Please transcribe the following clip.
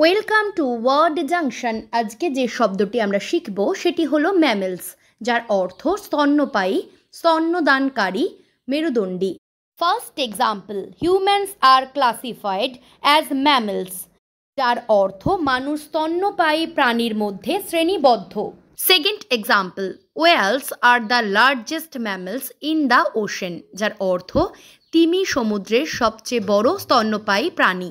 welcome to word junction আজকে যে শব্দটি আমরা শিখব সেটি হলো ম্যামেলস যার অর্থ স্তন্যপায়ী স্তন্যদানকারী মেরুদণ্ডী first example humans are classified as mammals যার অর্থ মানুষ স্তন্যপায়ী প্রাণীর মধ্যে শ্রেণীবদ্ধ second example whales are the largest mammals in the ocean যার অর্থ তিমি সমুদ্রের সবচেয়ে বড় স্তন্যপায়ী প্রাণী